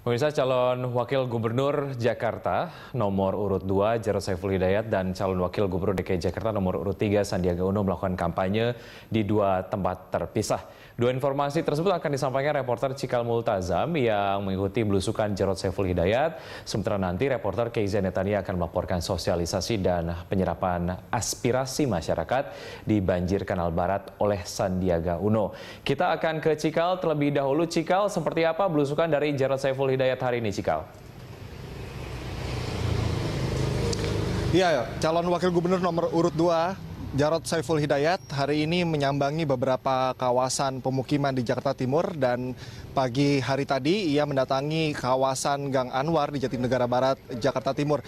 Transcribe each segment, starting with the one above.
Pemirsa calon wakil gubernur Jakarta nomor urut 2 Jarod Saiful Hidayat dan calon wakil gubernur DKI Jakarta nomor urut 3 Sandiaga Uno melakukan kampanye di dua tempat terpisah. Dua informasi tersebut akan disampaikan reporter Cikal Multazam yang mengikuti belusukan Jarod Saiful Hidayat. Sementara nanti reporter Keiza Netania akan melaporkan sosialisasi dan penyerapan aspirasi masyarakat di banjir Kanal Barat oleh Sandiaga Uno. Kita akan ke Cikal terlebih dahulu. Cikal, seperti apa belusukan dari Jarod Saiful Hidayat hari ini, Cikal? Iya, ya. calon wakil gubernur nomor urut 2 Jarod Saiful Hidayat hari ini menyambangi beberapa kawasan pemukiman di Jakarta Timur dan pagi hari tadi ia mendatangi kawasan Gang Anwar di Jatinegara Barat, Jakarta Timur.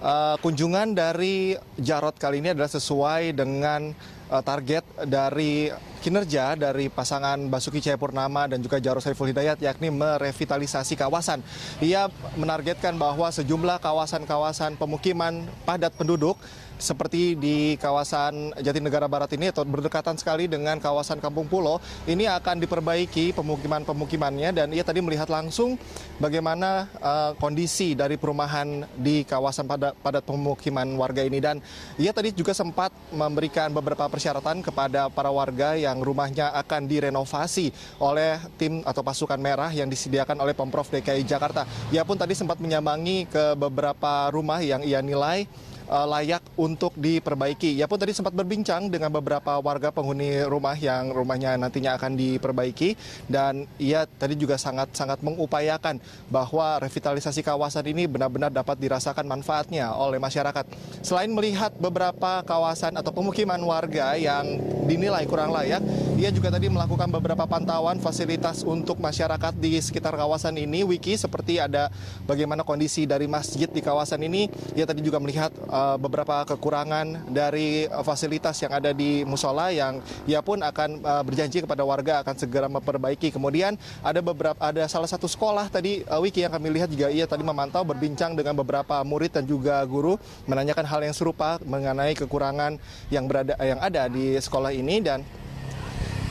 Uh, kunjungan dari Jarod kali ini adalah sesuai dengan uh, target dari kinerja dari pasangan Basuki Cahayapurnama dan juga Jarod Saiful Hidayat yakni merevitalisasi kawasan. Ia menargetkan bahwa sejumlah kawasan-kawasan pemukiman padat penduduk seperti di kawasan Jatinegara Barat ini atau berdekatan sekali dengan kawasan Kampung Pulau ini akan diperbaiki pemukiman-pemukimannya dan ia tadi melihat langsung bagaimana uh, kondisi dari perumahan di kawasan padat, padat pemukiman warga ini dan ia tadi juga sempat memberikan beberapa persyaratan kepada para warga yang rumahnya akan direnovasi oleh tim atau pasukan merah yang disediakan oleh Pemprov DKI Jakarta. Ia pun tadi sempat menyambangi ke beberapa rumah yang ia nilai Eh, layak untuk diperbaiki. Ia pun tadi sempat berbincang dengan beberapa warga penghuni rumah yang rumahnya nantinya akan diperbaiki dan ia tadi juga sangat-sangat mengupayakan bahwa revitalisasi kawasan ini benar-benar dapat dirasakan manfaatnya oleh masyarakat. Selain melihat beberapa kawasan atau pemukiman warga yang dinilai kurang layak, ia juga tadi melakukan beberapa pantauan fasilitas untuk masyarakat di sekitar kawasan ini, Wiki, seperti ada bagaimana kondisi dari masjid di kawasan ini. Ia tadi juga melihat uh, Eh, beberapa kekurangan dari eh, fasilitas yang ada di musola yang ia pun akan eh, berjanji kepada warga akan segera memperbaiki. Kemudian ada beberapa ada salah satu sekolah tadi Wiki yang kami lihat juga ia tadi memantau berbincang dengan beberapa murid dan juga guru menanyakan hal yang serupa mengenai kekurangan yang berada yang ada di sekolah ini dan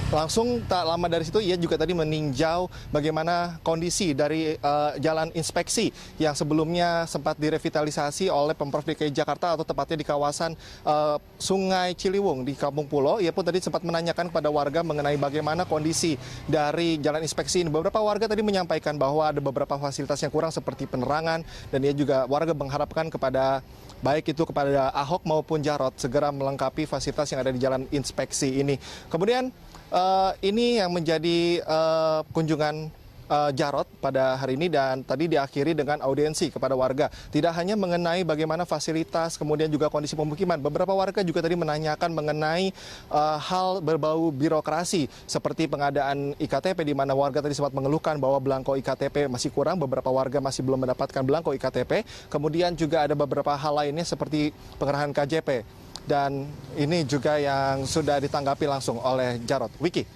Langsung tak lama dari situ ia juga tadi meninjau bagaimana kondisi dari uh, jalan inspeksi yang sebelumnya sempat direvitalisasi oleh Pemprov DKI Jakarta atau tepatnya di kawasan uh, Sungai Ciliwung di Kampung Pulau Ia pun tadi sempat menanyakan kepada warga mengenai bagaimana kondisi dari jalan inspeksi ini. Beberapa warga tadi menyampaikan bahwa ada beberapa fasilitas yang kurang seperti penerangan dan ia juga warga mengharapkan kepada baik itu kepada Ahok maupun Jarot segera melengkapi fasilitas yang ada di jalan inspeksi ini. Kemudian uh, ini yang menjadi uh, kunjungan uh, eh, Jarot pada hari ini dan tadi diakhiri dengan audiensi kepada warga. Tidak hanya mengenai bagaimana fasilitas, kemudian juga kondisi pemukiman. Beberapa warga juga tadi menanyakan mengenai uh, hal berbau birokrasi seperti pengadaan IKTP di mana warga tadi sempat mengeluhkan bahwa belangko IKTP masih kurang, beberapa warga masih belum mendapatkan belangko IKTP. Kemudian juga ada beberapa hal lainnya seperti pengerahan KJP dan ini juga yang sudah ditanggapi langsung oleh Jarot. Wiki.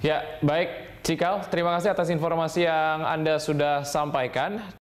Ya, baik. Cikal, terima kasih atas informasi yang Anda sudah sampaikan.